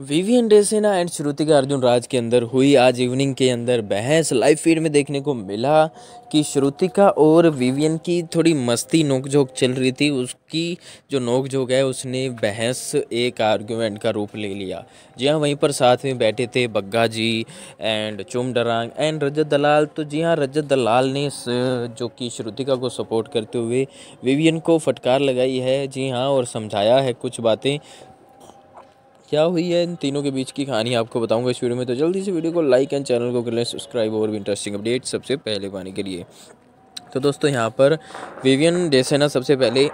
Vivian Dsena and Shrutika Arjun Raj के अंदर हुई आज इवनिंग के अंदर बहस लाइव फीड में देखने को मिला कि श्रुतिका और विवियन की थोड़ी मस्ती नोकझोंक चल रही थी उसकी जो नोकझोंक है उसने बहस एक आर्ग्यूमेंट का रूप ले लिया जी हाँ वहीं पर साथ में बैठे थे बग्गा जी एंड चुम डरांग एंड रजत दलाल तो जी हाँ रजत दलाल ने जो कि श्रुतिका को सपोर्ट करते हुए विवियन को फटकार लगाई है जी हाँ और समझाया है कुछ बातें क्या हुई है इन तीनों के बीच की कहानी आपको बताऊंगा इस वीडियो में तो जल्दी से वीडियो को लाइक एंड चैनल को कर लें सब्सक्राइब और भी इंटरेस्टिंग अपडेट सबसे पहले पाने के लिए तो दोस्तों यहाँ पर विवियन डेसेना सबसे पहले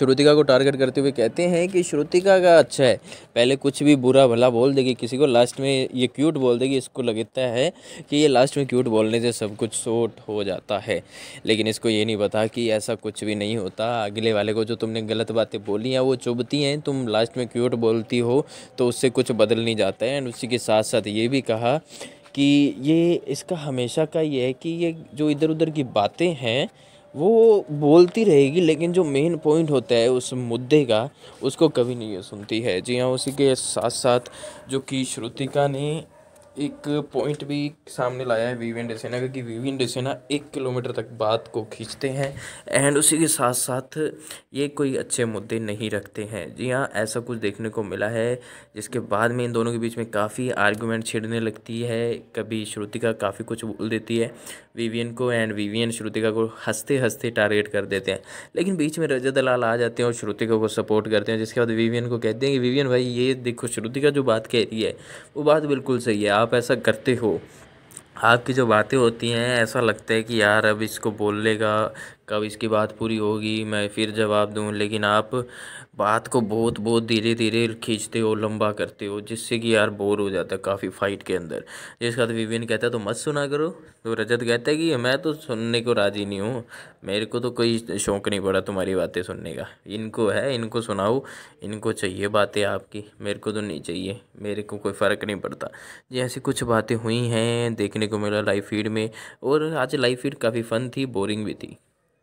श्रुतिका को टारगेट करते हुए कहते हैं कि श्रुतिका का अच्छा है पहले कुछ भी बुरा भला बोल देगी किसी को लास्ट में ये क्यूट बोल देगी इसको लगता है कि ये लास्ट में क्यूट बोलने से सब कुछ सोट हो जाता है लेकिन इसको ये नहीं पता कि ऐसा कुछ भी नहीं होता अगले वाले को जो तुमने गलत बातें बोली हैं वो चुभती हैं तुम लास्ट में क्यूट बोलती हो तो उससे कुछ बदल नहीं जाता है एंड उसी के साथ साथ ये भी कहा कि ये इसका हमेशा का ये है कि ये जो इधर उधर की बातें हैं वो बोलती रहेगी लेकिन जो मेन पॉइंट होता है उस मुद्दे का उसको कभी नहीं सुनती है जी हाँ उसी के साथ साथ जो कि श्रुतिका ने एक पॉइंट भी सामने लाया है वीवियन डेसेना का कि वीवियन डेसेना एक किलोमीटर तक बात को खींचते हैं एंड उसी के साथ साथ ये कोई अच्छे मुद्दे नहीं रखते हैं जी हाँ ऐसा कुछ देखने को मिला है जिसके बाद में इन दोनों के बीच में काफ़ी आर्गूमेंट छिड़ने लगती है कभी श्रुतिका काफ़ी कुछ बोल देती है वीवियन को एंड वीवियन श्रुतिका को हंसते हंसते टारगेट कर देते हैं लेकिन बीच में रजत दलाल आ जाते हैं और श्रुतिका को सपोर्ट करते हैं जिसके बाद वीवियन को कहते हैं कि वीवियन भाई ये देखो श्रुतिका जो बात कह रही है वो बात बिल्कुल सही है आप ऐसा करते हो आपकी जो बातें होती हैं ऐसा लगता है कि यार अब इसको बोल लेगा कब इसकी बात पूरी होगी मैं फिर जवाब दूँ लेकिन आप बात को बहुत बहुत धीरे धीरे खींचते हो लंबा करते हो जिससे कि यार बोर हो जाता है काफ़ी फाइट के अंदर जिसके बाद तो विविन कहता है तो मत सुना करो तो रजत कहता है कि मैं तो सुनने को राज़ी नहीं हूँ मेरे को तो कोई शौक़ नहीं पड़ा तुम्हारी बातें सुनने का इनको है इनको सुनाओ इनको चाहिए बातें आपकी मेरे को तो नहीं चाहिए मेरे को कोई फ़र्क नहीं पड़ता जी ऐसी कुछ बातें हुई हैं देखने को मिला लाइव फीड में और आज लाइव फीड काफ़ी फ़न थी बोरिंग भी थी